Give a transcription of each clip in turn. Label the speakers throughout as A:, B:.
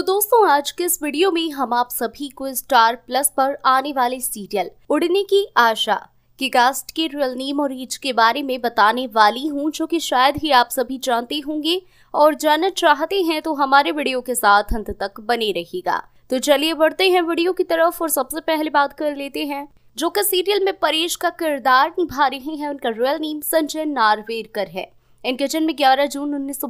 A: तो दोस्तों आज के इस वीडियो में हम आप सभी को स्टार प्लस पर आने वाले सीरियल उड़ने की आशा की कास्ट के रियल नेम और रीच के बारे में बताने वाली हूँ जो कि शायद ही आप सभी जानते होंगे और जानना चाहते हैं तो हमारे वीडियो के साथ अंत तक बने रहेगा तो चलिए बढ़ते हैं वीडियो की तरफ और सबसे पहले बात कर लेते हैं जो कि सीरियल में परेश का किरदार निभा रहे हैं उनका रियल नेम संजय नारवेरकर है इनके जन्म 11 जून उन्नीस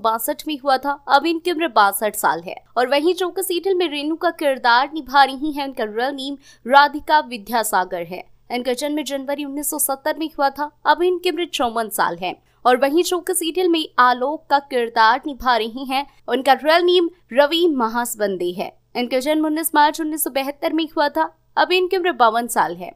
A: में हुआ था अब इनकी उम्र बासठ साल है और वहीं जो कि सीरियल में रेनू का किरदार निभा रही है उनका रियल नेम राधिका विद्यासागर है इनका जन्म जनवरी 1970 में हुआ था अब इनकी उम्र चौवन साल है और वहीं जो कि सीरियल में आलोक का किरदार निभा रही हैं उनका रियल नेम रवि महासबंदी है इनका जन्म उन्नीस मार्च उन्नीस में हुआ था अब इनकी उम्र बावन साल है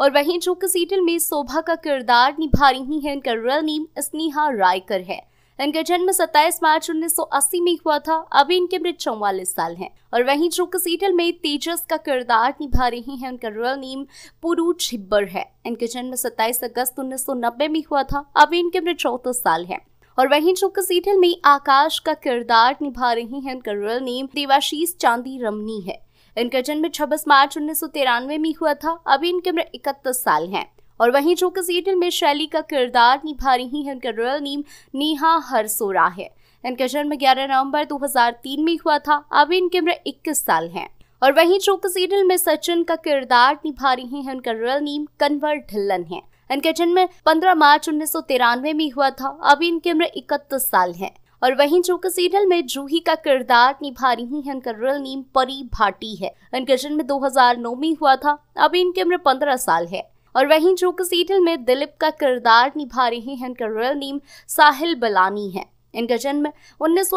A: और वहीं जो कि में शोभा का किरदार निभा रही है इनका रियल नेम स्नेहा रायकर है इनका जन्म 27 मार्च 1980 में हुआ था अभी इनके उम्र चौवालीस साल है और वहीं जो कि में तेजस का किरदार निभा रही हैं उनका रियल नेम पुरु छिब्बर है इनका जन्म 27 अगस्त 1990 में हुआ था अभी इनके उम्र चौतीस साल है और वहीं जो कि में आकाश का किरदार निभा रही हैं उनका रियल नेम देवाशीष चांदी रमनी है इनका जन्म 26 मार्च उन्नीस में हुआ था अभी इनकी उम्र इकतीस साल है और वहीं जो कि सीरियल में शैली का किरदार निभा रही है उनका रोयल नेम नेहा हरसोरा है इनका जन्म 11 नवंबर 2003 में हुआ था अभी इनकी उम्र 21 साल है और वहीं जो कि सीरियल में सचिन का किरदार निभा रही है उनका रोयल नेम कन्वर ढिल्लन है इनका जन्म 15 मार्च उन्नीस में हुआ था अभी इनकी उम्र इकतीस साल है और वहीं जो सीरियल में जूही का किरदार निभा रही है इनका रियल नेम परी भाटी है इनका जन्म 2009 में हुआ था अभी इनकी उम्र 15 साल है और वहीं जो सीरियल में दिलीप का किरदार निभा रहे हैं इनका रियल नेम साहिल बलानी है इनका जन्म उन्नीस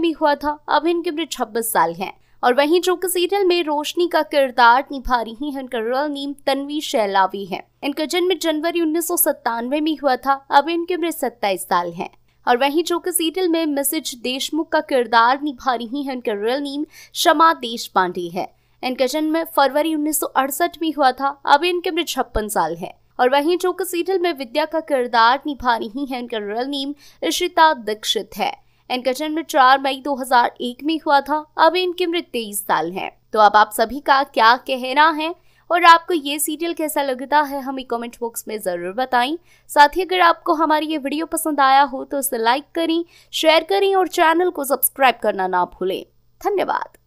A: में हुआ था अब इनकी उम्र छब्बीस साल है और वहीं जो कि सीरियल में रोशनी का किरदार निभा रही है इनका रियल नेम तन्वी शैलावी है इनका जन्म जनवरी उन्नीस में हुआ था अब इनकी उम्र सत्ताईस साल है और वहीं जोकर सीरियल में मिसेज देशमुख का किरदार निभा रही है इनका रियल नेम शमा देश पांडे है इनका जन्म फरवरी अड़सठ में हुआ था अब इनकी उम्र छप्पन साल है और वहीं जोकर सीरियल में विद्या का किरदार निभा रही है इनका रियल नेम इशिता दीक्षित है इनका जन्म चार मई 2001 में हुआ था अब इनकी उम्र तेईस साल है तो अब आप सभी का क्या कहना है और आपको ये सीरियल कैसा लगता है हमें कमेंट बॉक्स में ज़रूर बताएं साथ ही अगर आपको हमारी ये वीडियो पसंद आया हो तो उसे लाइक करें शेयर करें और चैनल को सब्सक्राइब करना ना भूलें धन्यवाद